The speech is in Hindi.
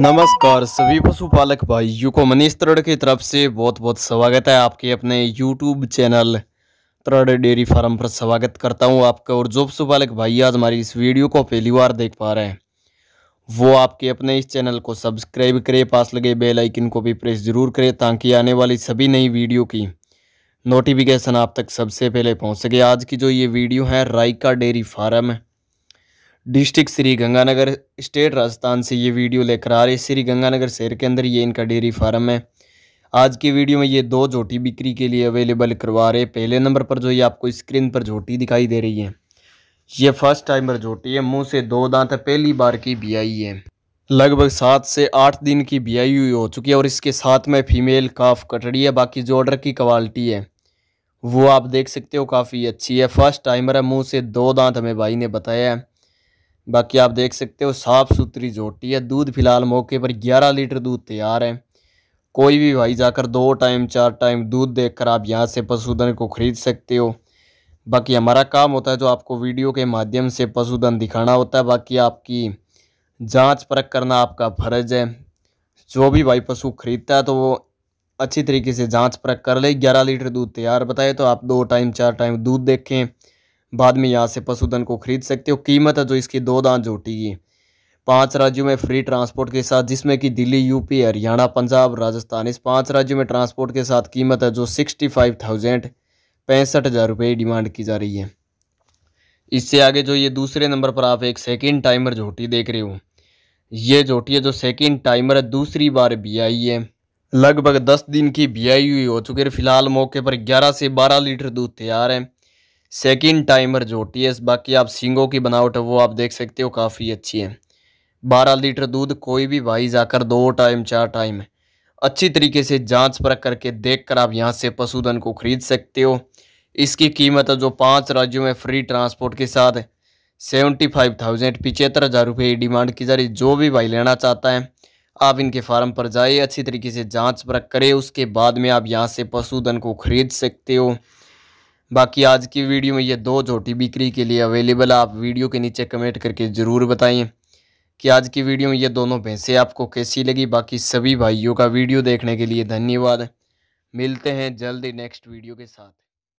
नमस्कार सभी पशुपालक भाइयों को मनीष तरड़ की तरफ से बहुत बहुत स्वागत है आपके अपने यूट्यूब चैनल तरड़ डेयरी फार्म पर स्वागत करता हूं आपका और जो पशुपालक भाई आज हमारी इस वीडियो को पहली बार देख पा रहे हैं वो आपके अपने इस चैनल को सब्सक्राइब करें पास लगे बेल आइकन को भी प्रेस जरूर करें ताकि आने वाली सभी नई वीडियो की नोटिफिकेशन आप तक सबसे पहले पहुँच सके आज की जो ये वीडियो है रायका डेयरी फार्म है डिस्ट्रिक्ट श्री गंगानगर स्टेट राजस्थान से ये वीडियो लेकर आ रहे श्री गंगानगर शहर के अंदर ये इनका डेयरी फार्म है आज की वीडियो में ये दो झोटी बिक्री के लिए अवेलेबल करवा रहे पहले नंबर पर जो ये आपको स्क्रीन पर झोटी दिखाई दे रही है ये फर्स्ट टाइमर झोटी है मुंह से दो दांत पहली बार की बियाई है लगभग सात से आठ दिन की बियाई हुई हो चुकी है और इसके साथ में फीमेल काफ कटड़ी है बाकी जो ऑर्डर की क्वालिटी है वो आप देख सकते हो काफ़ी अच्छी है फर्स्ट टाइमर है मुँह से दो दांत हमें भाई ने बताया है बाकी आप देख सकते हो साफ़ सुथरी झोटी है दूध फिलहाल मौके पर 11 लीटर दूध तैयार है कोई भी भाई जाकर दो टाइम चार टाइम दूध देखकर आप यहाँ से पशुधन को ख़रीद सकते हो बाकी हमारा काम होता है जो आपको वीडियो के माध्यम से पशुधन दिखाना होता है बाकी आपकी जांच परख करना आपका फ़र्ज है जो भी भाई पशु खरीदता है तो वो अच्छी तरीके से जांच परख कर ले ग्यारह लीटर दूध तैयार बताए तो आप दो टाइम चार टाइम दूध देखें बाद में यहाँ से पशुधन को खरीद सकते हो कीमत है जो इसकी दो दान जोटी की पांच राज्यों में फ्री ट्रांसपोर्ट के साथ जिसमें कि दिल्ली यूपी हरियाणा पंजाब राजस्थान इस पांच राज्यों में ट्रांसपोर्ट के साथ कीमत है जो सिक्सटी फाइव थाउजेंड पैंसठ हज़ार रुपये डिमांड की जा रही है इससे आगे जो ये दूसरे नंबर पर आप एक सेकेंड टाइमर झोटी देख रहे हो ये झोटी है जो सेकेंड टाइमर दूसरी बार बी आई है लगभग दस दिन की बी आई हुई हो चुकी है फिलहाल मौके पर ग्यारह से बारह लीटर दूध तैयार है सेकेंड टाइमर जो टी एस बाकी आप सींगों की बनावट है वो आप देख सकते हो काफ़ी अच्छी है बारह लीटर दूध कोई भी भाई जाकर दो टाइम चार टाइम अच्छी तरीके से जांच परख करके देख कर आप यहाँ से पशुधन को खरीद सकते हो इसकी कीमत है जो पाँच राज्यों में फ्री ट्रांसपोर्ट के साथ सेवेंटी फाइव थाउजेंड पिचहत्तर हज़ार रुपये डिमांड की जा रही जो भी भाई लेना चाहता है आप इनके फार्म पर जाइए अच्छी तरीके से जांच परख करें उसके बाद में आप यहाँ से पशुधन को खरीद सकते हो बाकी आज की वीडियो में ये दो झोटी बिक्री के लिए अवेलेबल है आप वीडियो के नीचे कमेंट करके ज़रूर बताइए कि आज की वीडियो में ये दोनों भैंसें आपको कैसी लगी बाकी सभी भाइयों का वीडियो देखने के लिए धन्यवाद मिलते हैं जल्दी नेक्स्ट वीडियो के साथ